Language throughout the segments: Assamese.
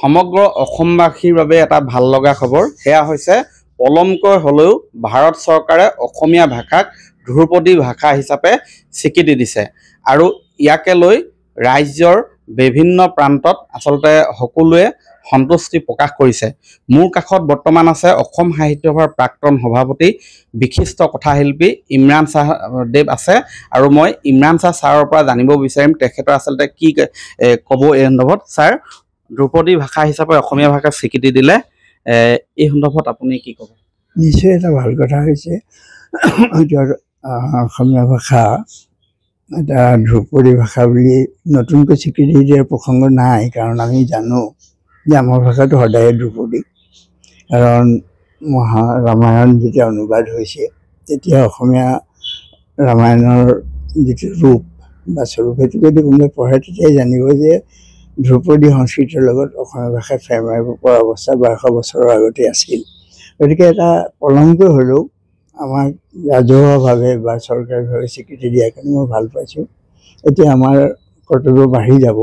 সমগ্ৰ অসমবাসীৰ বাবে এটা ভাল লগা খবৰ সেয়া হৈছে পলমকৈ হ'লেও ভাৰত চৰকাৰে অসমীয়া ভাষাক ধ্ৰুপদী ভাষা হিচাপে স্বীকৃতি দিছে আৰু ইয়াকে লৈ ৰাজ্যৰ বিভিন্ন প্ৰান্তত আচলতে সকলোৱে সন্তুষ্টি প্ৰকাশ কৰিছে মোৰ কাষত বৰ্তমান আছে অসম সাহিত্য সভাৰ প্ৰাক্তন সভাপতি বিশিষ্ট কথাশিল্পী ইমৰাণ শ্বাহ দেৱ আছে আৰু মই ইমৰাণ শ্বাহ ছাৰৰ পৰা জানিব বিচাৰিম তেখেতৰ আচলতে কি ক'ব এই সন্দৰ্ভত ছাৰ ধ্ৰুপদী ভাষা হিচাপে অসমীয়া ভাষাক স্বীকৃতি দিলে এই সন্দৰ্ভত আপুনি কি ক'ব নিশ্চয় এটা ভাল কথা হৈছে অসমীয়া ভাষা এটা ধ্ৰুপদী ভাষা বুলি নতুনকৈ স্বীকৃতি দিয়াৰ প্ৰসংগ নাই কাৰণ আমি জানো যে আমাৰ ভাষাটো সদায়ে ধ্ৰুপদী কাৰণ মহা ৰামায়ণ যেতিয়া অনুবাদ হৈছে তেতিয়া অসমীয়া ৰামায়ণৰ যিটো ৰূপ বা স্বৰূপ সেইটো যদি কোনোবাই পঢ়ে তেতিয়াই জানিব যে ধ্ৰুপদী সংস্কৃতিৰ লগত অসমীয়া ভাষাই ফেৰ মাৰিব পৰা অৱস্থা বাৰশ বছৰৰ আগতে আছিল গতিকে এটা পলমকৈ হ'লেও আমাক ৰাজহুৱাভাৱে বা চৰকাৰীভাৱে স্বীকৃতি দিয়াৰ কাৰণে মই ভাল পাইছোঁ এতিয়া আমাৰ কৰ্তব্য বাঢ়ি যাব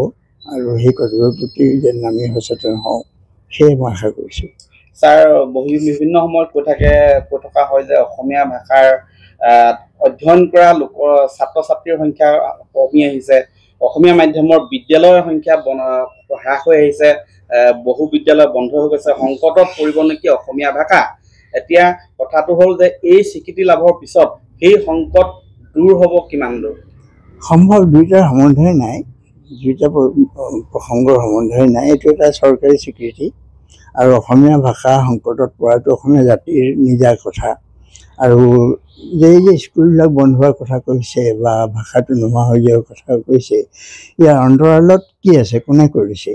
আৰু সেই কৰ্তব্যৰ প্ৰতি যেন আমি সচেতন হওঁ সেয়ে মই আশা কৰিছোঁ ছাৰ বহি বিভিন্ন সময়ত কৈ থাকে কৈ থকা হয় যে অসমীয়া ভাষাৰ অধ্যয়ন কৰা লোকৰ ছাত্ৰ ছাত্ৰীৰ সংখ্যা কমি আহিছে অসমীয়া মাধ্যমৰ বিদ্যালয়ৰ সংখ্যা হ্ৰাস হৈ আহিছে বহু বিদ্যালয় বন্ধ হৈ গৈছে সংকটত পৰিব নেকি অসমীয়া ভাষা এতিয়া কথাটো হ'ল যে এই স্বীকৃতি লাভৰ পিছত সেই সংকট দূৰ হ'ব কিমান দূৰ সম্ভৱ দুয়োটাৰ সম্বন্ধই নাই দুয়োটা প্ৰসংগৰ সম্বন্ধই নাই এইটো এটা চৰকাৰী স্বীকৃতি আৰু অসমীয়া ভাষা সংকটত পৰাটো অসমীয়া জাতিৰ নিজা কথা আৰু যে যে স্কুলবিলাক বন্ধ হোৱাৰ কথা কৈছে বা ভাষাটো নোহোৱা হৈ যোৱাৰ কথা কৈছে ইয়াৰ অন্তৰালত কি আছে কোনে কৰিছে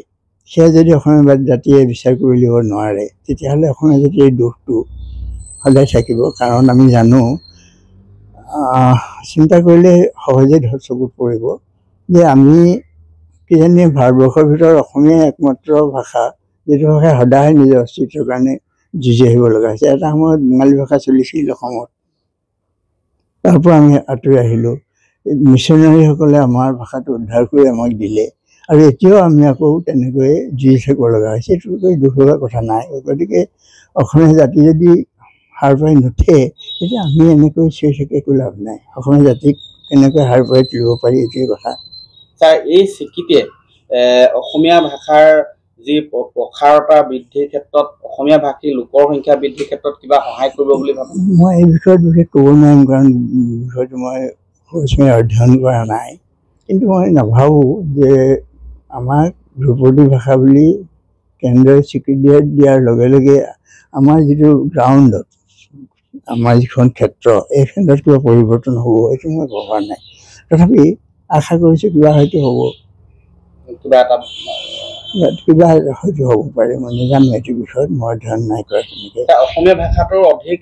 সেয়া যদি অসমীয়া জাতিয়ে বিচাৰ কৰি ল'ব নোৱাৰে তেতিয়াহ'লে অসমীয়া জাতিৰ দোষটো সদায় থাকিব কাৰণ আমি জানো চিন্তা কৰিলে সহজে ধৰ চকুত পৰিব যে আমি কিজানি ভাৰতবৰ্ষৰ ভিতৰত অসমীয়াই একমাত্ৰ ভাষা যিটো ভাষাই সদায় নিজৰ অস্তিত্বৰ কাৰণে যুঁজি আহিব লগা হৈছে এটা সময়ত বঙালী ভাষা চলিছিল অসমত তাৰ পৰা আমি আঁতৰি আহিলোঁ মিছনাৰীসকলে আমাৰ ভাষাটো উদ্ধাৰ কৰি আমাক দিলে আৰু এতিয়াও আমি আকৌ তেনেকৈয়ে জুই থাকিব লগা হৈছে এইটোতকৈ দুখ লগা কথা নাই গতিকে অসমীয়া জাতি যদি সাৰ পাই নুঠে তেতিয়া আমি এনেকৈ চিঞৰি থাকি একো লাভ নাই অসমীয়া জাতিক কেনেকৈ সাৰ পাই তুলিব পাৰি এইটোৱে কথা ছাৰ এই স্বীকৃতিয়ে অসমীয়া ভাষাৰ যি প্ৰসাৰ পৰা বৃদ্ধিৰ ক্ষেত্ৰত অসমীয়া ভাষী লোকৰ সংখ্যা বৃদ্ধিৰ ক্ষেত্ৰত কিবা সহায় কৰিব বুলি ভাবোঁ মই এই বিষয়ত বিশেষ ক'ব নোৱাৰিম কাৰণ বিষয়টো মই সুস্মীয়া অধ্যয়ন কৰা নাই কিন্তু মই নাভাবোঁ যে আমাক ধ্ৰুপদী ভাষা বুলি কেন্দ্ৰই স্বীকৃতি দিয়াৰ লগে লগে আমাৰ যিটো গ্ৰাউণ্ডত আমাৰ যিখন ক্ষেত্ৰ এই ক্ষেত্ৰত কিবা পৰিৱৰ্তন হ'ব সেইটো মই ভবা নাই তথাপি আশা কৰিছোঁ কিবা হয়তো হ'ব কিবা এটা কিবা হয়তো হ'ব পাৰে মই নাজানো এইটো বিষয়ত মই অধ্যয়ন নাই কৰা তেনেকে অসমীয়া ভাষাটোৰ অধিক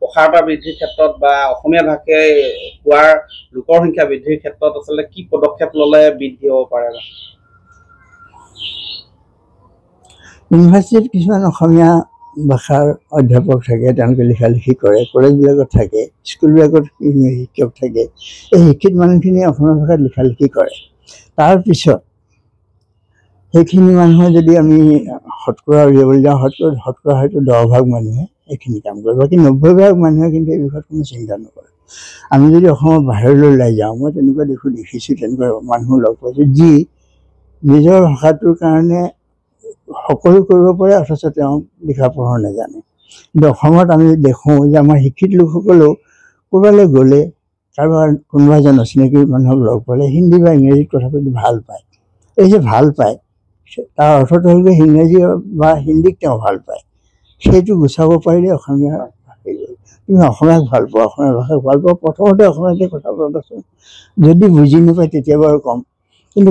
প্ৰসাৰতা বৃদ্ধিৰ ক্ষেত্ৰত বা অসমীয়া ভাষাই কোৱাৰ লোকৰ সংখ্যা বৃদ্ধিৰ ক্ষেত্ৰত আচলতে কি পদক্ষেপ ল'লে বৃদ্ধি হ'ব পাৰে ইউনিভাৰ্চিটিত কিছুমান অসমীয়া ভাষাৰ অধ্যাপক থাকে তেওঁলোকে লিখা লিখি কৰে কলেজবিলাকত থাকে স্কুলবিলাকত শিক্ষক থাকে এই শিক্ষিত মানুহখিনিয়ে অসমীয়া ভাষাত লিখা লিখি কৰে তাৰপিছত সেইখিনি মানুহৰ যদি আমি শতকৰা উলিয়াবলৈ যাওঁ শতকৰা শতকৰা হয়তো দহ ভাগ মানুহে এইখিনি কাম কৰে বাকী নব্বৈ ভাগ মানুহে কিন্তু এই বিষয়ত কোনো চিন্তা নকৰে আমি যদি অসমৰ বাহিৰলৈ ওলাই যাওঁ মই তেনেকুৱা দেখোঁ দেখিছোঁ তেনেকুৱা মানুহ লগ পাইছোঁ যি নিজৰ ভাষাটোৰ কাৰণে সকলো কৰিব পাৰে অথচ তেওঁ লিখা পঢ়া নাজানে কিন্তু অসমত আমি দেখোঁ যে আমাৰ শিক্ষিত লোকসকলেও ক'ৰবালৈ গ'লে কাৰোবাৰ কোনোবা এজন অচিনাকি মানুহক লগ পালে হিন্দী বা ইংৰাজীত কথা পাতি ভাল পায় এই যে ভাল পায় তাৰ অৰ্থটো হ'ল যে ইংৰাজী বা হিন্দীক তেওঁ ভাল পায় সেইটো গুচাব পাৰিলে অসমীয়া তুমি অসমীয়াক ভাল পোৱা অসমীয়া ভাষাক ভাল পোৱা প্ৰথমতে অসমীয়াতে কথা পতাচোন যদি বুজি নাপায় তেতিয়া বাৰু কম কিন্তু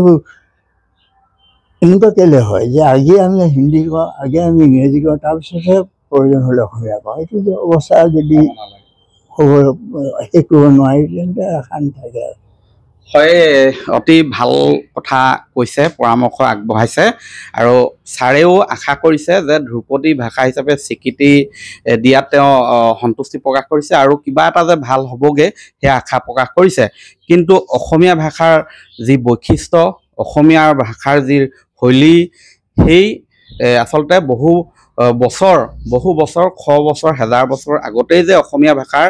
এনেকুৱা কেলে হয় যে আগে আমি হিন্দী কওঁ আগে আমি ইংৰাজী কওঁ তাৰপিছতহে প্ৰয়োজন হ'লে অসমীয়া কওঁ এইটো অৱস্থা যদি ক'ব সেই কৰিব নোৱাৰি তেন্তে শান্ত থাকে আৰু হয় অতি ভাল কথা কৈছে পৰামৰ্শ আগবঢ়াইছে আৰু ছাৰেও আশা কৰিছে যে ধ্ৰুপদী ভাষা হিচাপে স্বীকৃতি দিয়াত তেওঁ সন্তুষ্টি প্ৰকাশ কৰিছে আৰু কিবা এটা যে ভাল হ'বগৈ সেয়া আশা প্ৰকাশ কৰিছে কিন্তু অসমীয়া ভাষাৰ যি বৈশিষ্ট্য অসমীয়া ভাষাৰ যি শৈলী সেই আচলতে বহু বছৰ বহু বছৰ শ বছৰ হেজাৰ বছৰ আগতেই যে অসমীয়া ভাষাৰ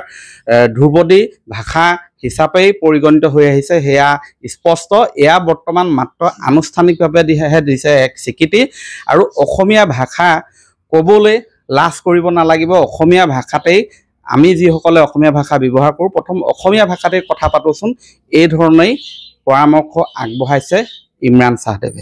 ধ্ৰুপদী ভাষা হিচাপেই পৰিগণিত হৈ আহিছে সেয়া স্পষ্ট এয়া বৰ্তমান মাত্ৰ আনুষ্ঠানিকভাৱে দিহে দিছে এক স্বীকৃতি আৰু অসমীয়া ভাষা ক'বলৈ লাজ কৰিব নালাগিব অসমীয়া ভাষাতেই আমি যিসকলে অসমীয়া ভাষা ব্যৱহাৰ কৰোঁ প্ৰথম অসমীয়া ভাষাতেই কথা পাতোচোন এইধৰণেই পৰামৰ্শ আগবঢ়াইছে ইমৰাণ চাহদেৱে